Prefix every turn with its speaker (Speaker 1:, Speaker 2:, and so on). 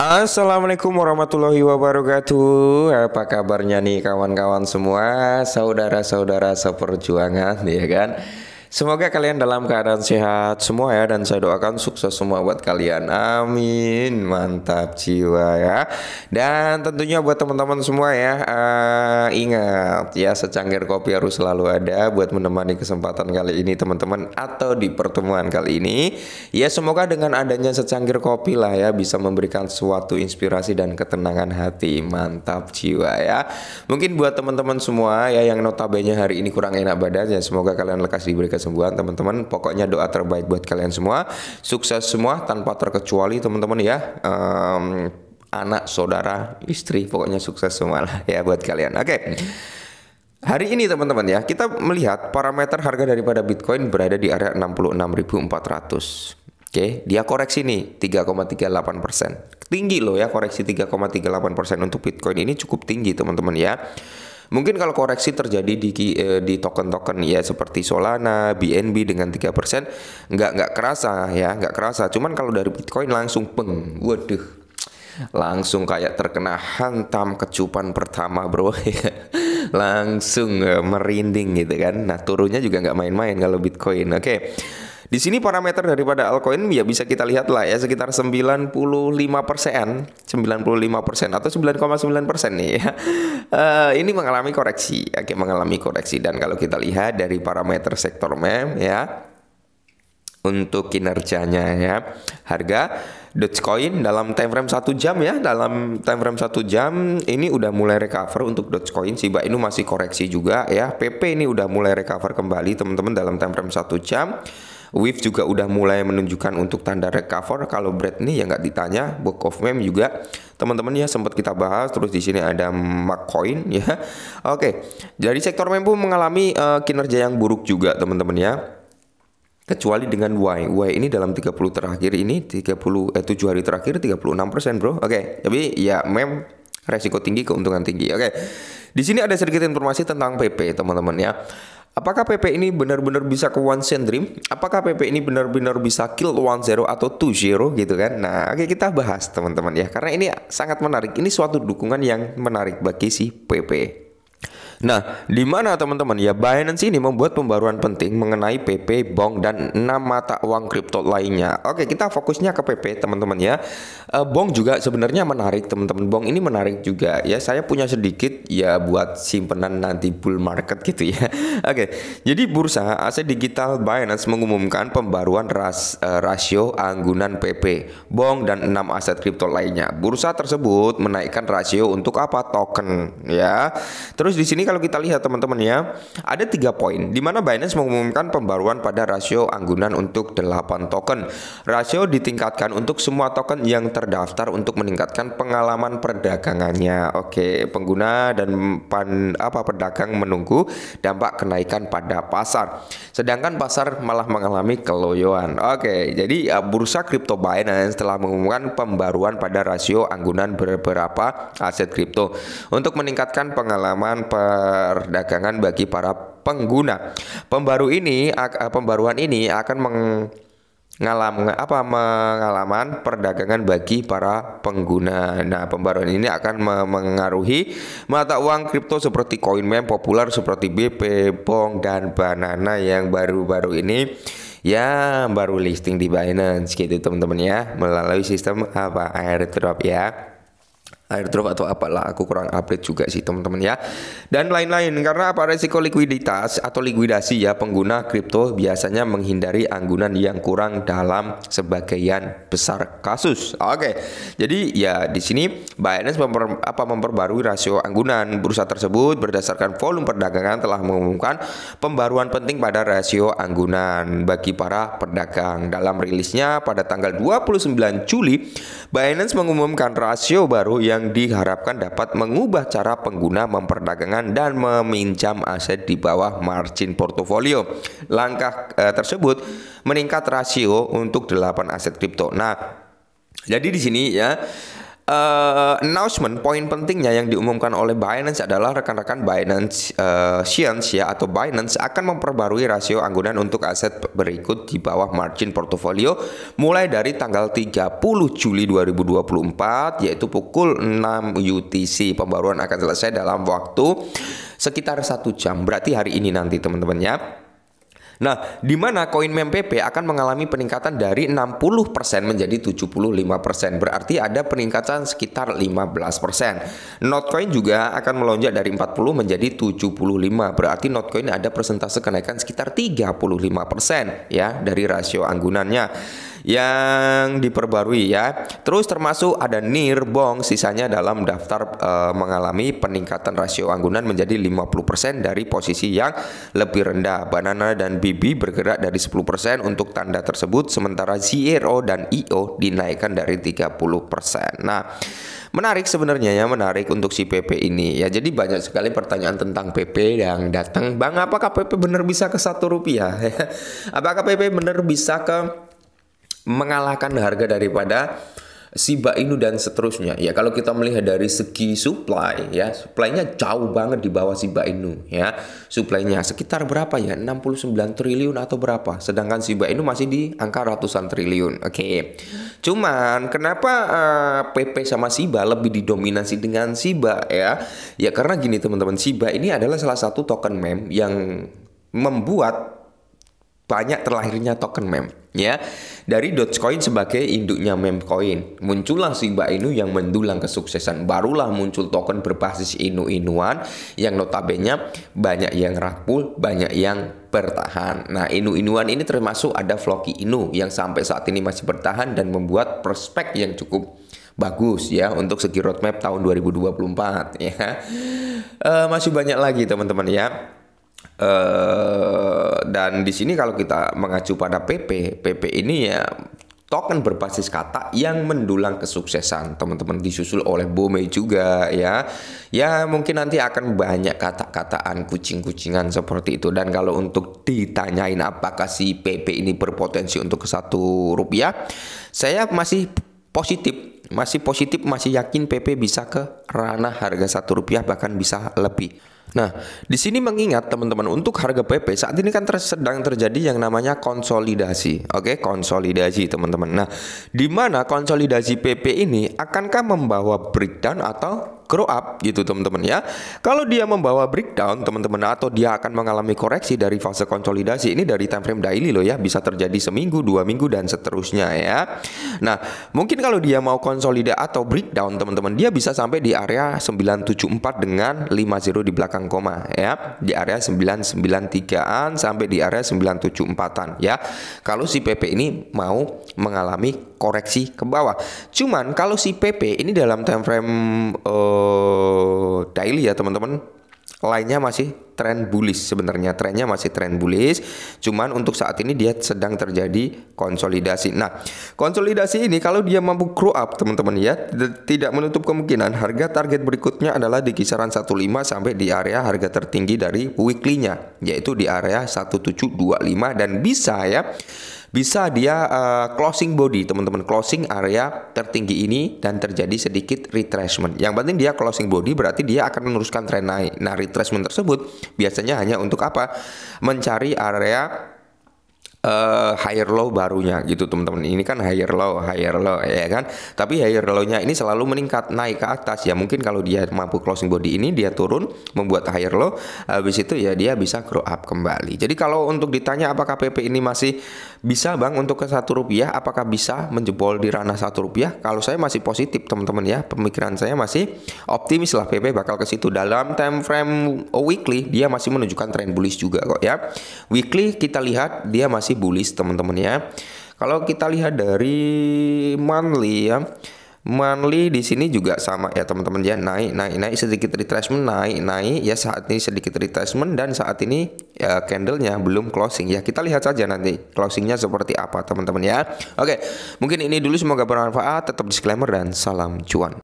Speaker 1: Assalamualaikum warahmatullahi wabarakatuh. Apa kabarnya nih kawan-kawan semua, saudara-saudara seperjuangan ya kan? Semoga kalian dalam keadaan sehat semua ya dan saya doakan sukses semua buat kalian. Amin. Mantap jiwa ya. Dan tentunya buat teman-teman semua ya uh, ingat ya secangkir kopi harus selalu ada buat menemani kesempatan kali ini teman-teman atau di pertemuan kali ini. Ya semoga dengan adanya secangkir kopi lah ya bisa memberikan suatu inspirasi dan ketenangan hati. Mantap jiwa ya. Mungkin buat teman-teman semua ya yang notabene hari ini kurang enak badannya semoga kalian lekas diberikan kesembuhan teman-teman. Pokoknya doa terbaik buat kalian semua. Sukses semua tanpa terkecuali teman-teman ya. Um, anak, saudara, istri, pokoknya sukses semua lah ya buat kalian. Oke. Okay. Hari ini teman-teman ya, kita melihat parameter harga daripada Bitcoin berada di area 66.400. Oke, dia koreksi nih 3,38 persen. Tinggi loh ya koreksi 3,38 persen untuk Bitcoin ini cukup tinggi teman-teman ya. Mungkin kalau koreksi terjadi di eh, di token-token ya seperti Solana, BNB dengan 3% nggak nggak kerasa ya, nggak kerasa. Cuman kalau dari Bitcoin langsung peng. Waduh langsung kayak terkena hantam kecupan pertama bro ya, langsung eh, merinding gitu kan nah turunnya juga nggak main-main kalau bitcoin oke okay. Di sini parameter daripada altcoin ya bisa kita lihat lah ya sekitar 95%, 95% atau 9,9% nih ya. Uh, ini mengalami koreksi, ya, kayak mengalami koreksi dan kalau kita lihat dari parameter sektor mem ya untuk kinerjanya ya. Harga Dogecoin dalam time frame 1 jam ya, dalam time frame 1 jam ini udah mulai recover untuk Dogecoin Mbak ini masih koreksi juga ya. PP ini udah mulai recover kembali teman-teman dalam time frame 1 jam. Wave juga udah mulai menunjukkan untuk tanda recover. Kalau Brad nih ya nggak ditanya, Book of Mem juga teman-teman ya sempat kita bahas terus di sini ada McCoin ya. Oke. Jadi sektor mem pun mengalami uh, kinerja yang buruk juga teman-teman ya kecuali dengan Y. Y ini dalam 30 terakhir ini 30 eh 7 hari terakhir 36% bro. Oke, tapi ya mem resiko tinggi keuntungan tinggi. Oke. Di sini ada sedikit informasi tentang PP teman-teman ya. Apakah PP ini benar-benar bisa ke one cent dream? Apakah PP ini benar-benar bisa kill one zero atau two zero gitu kan? Nah, oke kita bahas teman-teman ya karena ini sangat menarik. Ini suatu dukungan yang menarik bagi si PP. Nah, di mana teman-teman? Ya, Binance ini membuat pembaruan penting mengenai PP, Bong, dan 6 mata uang kripto lainnya. Oke, kita fokusnya ke PP, teman-teman ya. Uh, Bong juga sebenarnya menarik, teman-teman. Bong ini menarik juga. Ya, saya punya sedikit ya buat simpenan nanti bull market gitu ya. Oke, jadi bursa aset digital Binance mengumumkan pembaruan ras, uh, rasio anggunan PP, Bong, dan 6 aset kripto lainnya. Bursa tersebut menaikkan rasio untuk apa? Token ya. Terus di sini kalau kita lihat teman-teman ya, ada tiga poin di mana Binance mengumumkan pembaruan pada rasio anggunan untuk 8 token. Rasio ditingkatkan untuk semua token yang terdaftar untuk meningkatkan pengalaman perdagangannya. Oke, pengguna dan pan, apa pedagang menunggu dampak kenaikan pada pasar. Sedangkan pasar malah mengalami keloyoan. Oke, jadi eh, bursa kripto Binance telah mengumumkan pembaruan pada rasio anggunan beberapa aset kripto untuk meningkatkan pengalaman per perdagangan bagi para pengguna. Pembaru ini eh, pembaruan ini akan meng apa mengalaman perdagangan bagi para pengguna. Nah, pembaruan ini akan memengaruhi mata uang kripto seperti Coinmem populer seperti BP, Bong dan Banana yang baru-baru ini ya baru listing di Binance gitu teman-teman ya melalui sistem apa airdrop ya airdrop atau apalah aku kurang update juga sih teman-teman ya dan lain-lain karena apa resiko likuiditas atau likuidasi ya pengguna kripto biasanya menghindari anggunan yang kurang dalam sebagian besar kasus oke jadi ya di sini Binance memper, apa memperbarui rasio anggunan bursa tersebut berdasarkan volume perdagangan telah mengumumkan pembaruan penting pada rasio anggunan bagi para pedagang dalam rilisnya pada tanggal 29 Juli Binance mengumumkan rasio baru yang yang diharapkan dapat mengubah cara pengguna memperdagangan dan meminjam aset di bawah margin portofolio. Langkah eh, tersebut meningkat rasio untuk 8 aset kripto. Nah, jadi di sini ya uh, announcement poin pentingnya yang diumumkan oleh Binance adalah rekan-rekan Binance uh, eh, Shians ya atau Binance akan memperbarui rasio anggunan untuk aset berikut di bawah margin portofolio mulai dari tanggal 30 Juli 2024 yaitu pukul 6 UTC pembaruan akan selesai dalam waktu sekitar satu jam berarti hari ini nanti teman-teman ya Nah, di mana koin MPP akan mengalami peningkatan dari 60% menjadi 75%. Berarti ada peningkatan sekitar 15%. Notcoin juga akan melonjak dari 40 menjadi 75. Berarti Notcoin ada persentase kenaikan sekitar 35% ya dari rasio anggunannya yang diperbarui ya. Terus termasuk ada NIR, BONG, sisanya dalam daftar e, mengalami peningkatan rasio anggunan menjadi 50% dari posisi yang lebih rendah. Banana dan BB bergerak dari 10% untuk tanda tersebut sementara ZRO dan IO dinaikkan dari 30%. Nah, menarik sebenarnya ya menarik untuk si PP ini ya jadi banyak sekali pertanyaan tentang PP yang datang bang apakah PP benar bisa ke satu rupiah apakah PP benar bisa ke mengalahkan harga daripada Siba Inu dan seterusnya. Ya kalau kita melihat dari segi supply ya, supply-nya jauh banget di bawah Siba Inu ya. Supply-nya sekitar berapa ya? 69 triliun atau berapa? Sedangkan Siba Inu masih di angka ratusan triliun. Oke. Okay. Cuman kenapa uh, eh, PP sama Siba lebih didominasi dengan Siba ya? Ya karena gini teman-teman, Siba ini adalah salah satu token meme yang membuat banyak terlahirnya token mem ya dari Dogecoin sebagai induknya meme coin muncullah Mbak Inu yang mendulang kesuksesan barulah muncul token berbasis Inu-Inuan yang notabene banyak yang rapuh banyak yang bertahan nah Inu-Inuan ini termasuk ada Floki Inu yang sampai saat ini masih bertahan dan membuat prospek yang cukup bagus ya untuk segi roadmap tahun 2024 ya uh, masih banyak lagi teman-teman ya eh, dan di sini kalau kita mengacu pada PP, PP ini ya token berbasis kata yang mendulang kesuksesan teman-teman disusul oleh Bome juga ya ya mungkin nanti akan banyak kata-kataan kucing-kucingan seperti itu dan kalau untuk ditanyain apakah si PP ini berpotensi untuk ke satu rupiah saya masih positif masih positif masih yakin PP bisa ke ranah harga satu rupiah bahkan bisa lebih Nah, di sini mengingat teman-teman untuk harga PP saat ini kan ter sedang terjadi yang namanya konsolidasi. Oke, konsolidasi teman-teman. Nah, di mana konsolidasi PP ini akankah membawa breakdown atau grow up gitu teman-teman ya. Kalau dia membawa breakdown teman-teman atau dia akan mengalami koreksi dari fase konsolidasi ini dari time frame daily loh ya bisa terjadi seminggu, dua minggu dan seterusnya ya. Nah mungkin kalau dia mau konsolidasi atau breakdown teman-teman dia bisa sampai di area 974 dengan 50 di belakang koma ya di area 993an sampai di area 974an ya. Kalau si PP ini mau mengalami koreksi ke bawah. Cuman kalau si PP ini dalam time frame uh, daily ya teman-teman, lainnya masih tren bullish sebenarnya trennya masih tren bullish cuman untuk saat ini dia sedang terjadi konsolidasi nah konsolidasi ini kalau dia mampu grow up teman-teman ya tidak menutup kemungkinan harga target berikutnya adalah di kisaran 15 sampai di area harga tertinggi dari weekly-nya yaitu di area 1725 dan bisa ya bisa dia uh, closing body teman-teman closing area tertinggi ini dan terjadi sedikit retracement yang penting dia closing body berarti dia akan meneruskan tren naik nah retracement tersebut biasanya hanya untuk apa mencari area uh, higher low barunya gitu teman-teman. Ini kan higher low, higher low ya kan. Tapi higher low-nya ini selalu meningkat naik ke atas ya. Mungkin kalau dia mampu closing body ini dia turun membuat higher low habis itu ya dia bisa grow up kembali. Jadi kalau untuk ditanya apakah PP ini masih bisa Bang untuk ke satu rupiah apakah bisa menjebol di ranah satu rupiah? Kalau saya masih positif teman-teman ya. Pemikiran saya masih optimis lah PP bakal ke situ dalam time frame weekly dia masih menunjukkan trend bullish juga kok ya. Weekly kita lihat dia masih masih bullish teman-teman ya. Kalau kita lihat dari monthly ya, monthly di sini juga sama ya teman-teman ya naik naik naik sedikit retracement naik naik ya saat ini sedikit retracement dan saat ini ya, candlenya belum closing ya kita lihat saja nanti closingnya seperti apa teman-teman ya oke mungkin ini dulu semoga bermanfaat tetap disclaimer dan salam cuan